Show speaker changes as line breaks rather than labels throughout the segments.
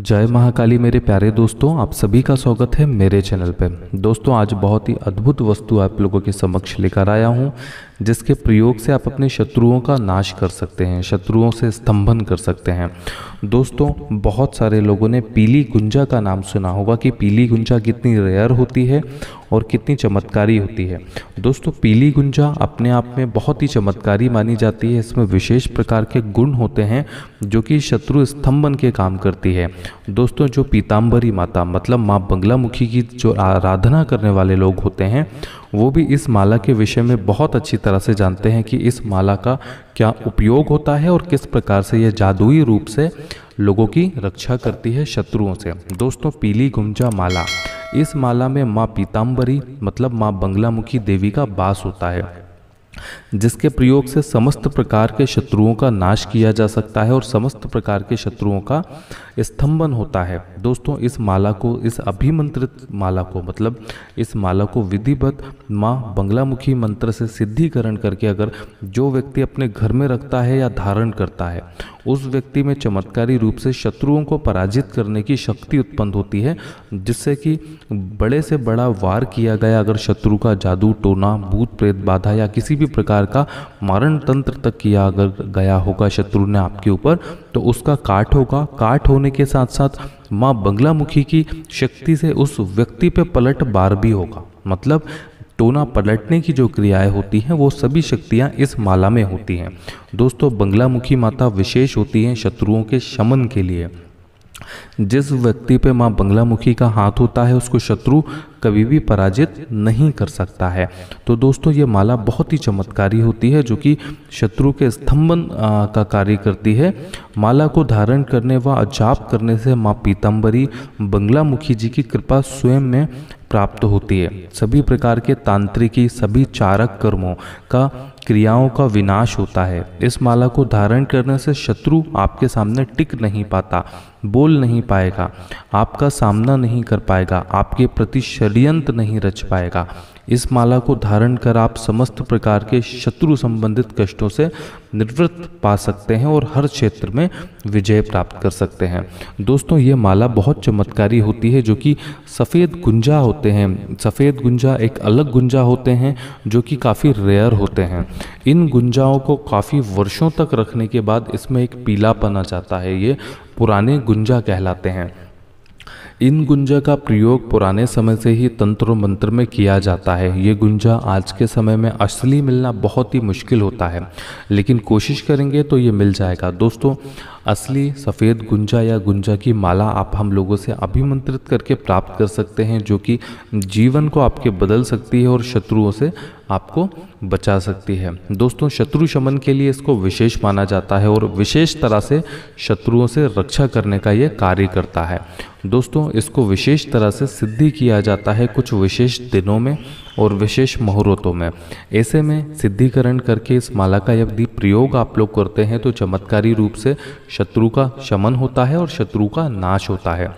जय महाकाली मेरे प्यारे दोस्तों आप सभी का स्वागत है मेरे चैनल पर दोस्तों आज बहुत ही अद्भुत वस्तु आप लोगों के समक्ष लेकर आया हूँ जिसके प्रयोग से आप अपने शत्रुओं का नाश कर सकते हैं शत्रुओं से स्तंभन कर सकते हैं दोस्तों बहुत सारे लोगों ने पीली गुंजा का नाम सुना होगा कि पीली गुंजा कितनी रेयर होती है और कितनी चमत्कारी होती है दोस्तों पीली गुंजा अपने आप में बहुत ही चमत्कारी मानी जाती है इसमें विशेष प्रकार के गुण होते हैं जो कि शत्रु स्तंभन के काम करती है दोस्तों जो पीताम्बरी माता मतलब माँ बंगलामुखी की जो आराधना करने वाले लोग होते हैं वो भी इस माला के विषय में बहुत अच्छी तरह से जानते हैं कि इस माला का क्या उपयोग होता है और किस प्रकार से यह जादुई रूप से लोगों की रक्षा करती है शत्रुओं से दोस्तों पीली गुंजा माला इस माला में माँ पीताम्बरी मतलब माँ बंगलामुखी देवी का वास होता है जिसके प्रयोग से समस्त प्रकार के शत्रुओं का नाश किया जा सकता है और समस्त प्रकार के शत्रुओं का स्तंभन होता है दोस्तों इस माला को इस अभिमंत्रित माला को मतलब इस माला को विधिवत माँ बंगलामुखी मंत्र से सिद्धिकरण करके अगर जो व्यक्ति अपने घर में रखता है या धारण करता है उस व्यक्ति में चमत्कारी रूप से शत्रुओं को पराजित करने की शक्ति उत्पन्न होती है जिससे कि बड़े से बड़ा वार किया गया अगर शत्रु का जादू टोना भूत प्रेत बाधा या किसी भी प्रकार का मारण तंत्र तक किया अगर गया होगा शत्रु ने आपके ऊपर तो उसका काट होगा काट होने के साथ साथ माँ बंगला मुखी की शक्ति से उस व्यक्ति पे पलट बार भी होगा मतलब टोना पलटने की जो क्रियाएं होती हैं वो सभी शक्तियाँ इस माला में होती हैं दोस्तों बंगलामुखी माता विशेष होती हैं शत्रुओं के शमन के लिए जिस व्यक्ति पे माँ बंगलामुखी का हाथ होता है उसको शत्रु कभी भी पराजित नहीं कर सकता है तो दोस्तों ये माला बहुत ही चमत्कारी होती है जो कि शत्रु के स्तंभन का कार्य करती है माला को धारण करने व अजाप करने से माँ पीतम्बरी बंगलामुखी जी की कृपा स्वयं में प्राप्त होती है सभी प्रकार के तांत्रिकी सभी चारक कर्मों का क्रियाओं का विनाश होता है इस माला को धारण करने से शत्रु आपके सामने टिक नहीं पाता बोल नहीं पाएगा आपका सामना नहीं कर पाएगा आपके प्रति षड्यंत्र नहीं रच पाएगा इस माला को धारण कर आप समस्त प्रकार के शत्रु संबंधित कष्टों से निवृत्त पा सकते हैं और हर क्षेत्र में विजय प्राप्त कर सकते हैं दोस्तों ये माला बहुत चमत्कारी होती है जो कि सफ़ेद गुंजा होते हैं सफ़ेद गुंजा एक अलग गुंजा होते हैं जो कि काफ़ी रेयर होते हैं इन गुंजाओं को काफ़ी वर्षों तक रखने के बाद इसमें एक पीलापन आ जाता है ये पुराने गुंजा कहलाते हैं इन गुंजा का प्रयोग पुराने समय से ही तंत्र मंत्र में किया जाता है ये गुंजा आज के समय में असली मिलना बहुत ही मुश्किल होता है लेकिन कोशिश करेंगे तो ये मिल जाएगा दोस्तों असली सफ़ेद गुंजा या गुंजा की माला आप हम लोगों से अभिमंत्रित करके प्राप्त कर सकते हैं जो कि जीवन को आपके बदल सकती है और शत्रुओं से आपको बचा सकती है दोस्तों शत्रु शमन के लिए इसको विशेष माना जाता है और विशेष तरह से शत्रुओं से रक्षा करने का ये कार्य करता है दोस्तों इसको विशेष तरह से सिद्धि किया जाता है कुछ विशेष दिनों में और विशेष मुहूर्तों में ऐसे में सिद्धिकरण करके इस माला का यदि प्रयोग आप लोग करते हैं तो चमत्कारी रूप से शत्रु का शमन होता है और शत्रु का नाश होता है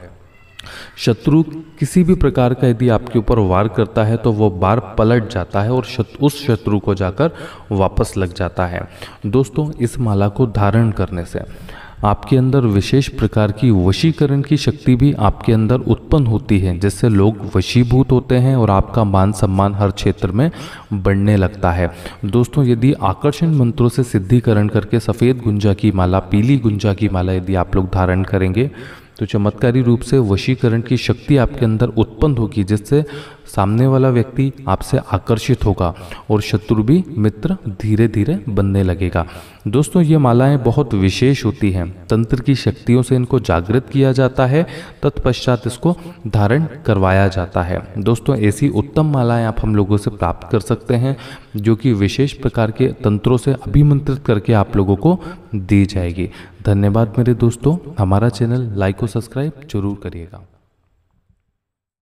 शत्रु किसी भी प्रकार का यदि आपके ऊपर वार करता है तो वो बार पलट जाता है और शत, उस शत्रु को जाकर वापस लग जाता है दोस्तों इस माला को धारण करने से आपके अंदर विशेष प्रकार की वशीकरण की शक्ति भी आपके अंदर उत्पन्न होती है जिससे लोग वशीभूत होते हैं और आपका मान सम्मान हर क्षेत्र में बढ़ने लगता है दोस्तों यदि आकर्षण मंत्रों से सिद्धिकरण करके सफ़ेद गुंजा की माला पीली गुंजा की माला यदि आप लोग धारण करेंगे तो चमत्कारी रूप से वशीकरण की शक्ति आपके अंदर उत्पन्न होगी जिससे सामने वाला व्यक्ति आपसे आकर्षित होगा और शत्रु भी मित्र धीरे धीरे बनने लगेगा दोस्तों ये मालाएं बहुत विशेष होती हैं तंत्र की शक्तियों से इनको जागृत किया जाता है तत्पश्चात इसको धारण करवाया जाता है दोस्तों ऐसी उत्तम मालाएं आप हम लोगों से प्राप्त कर सकते हैं जो कि विशेष प्रकार के तंत्रों से अभिमंत्रित करके आप लोगों को दी जाएगी धन्यवाद मेरे दोस्तों हमारा चैनल लाइक और सब्सक्राइब जरूर करिएगा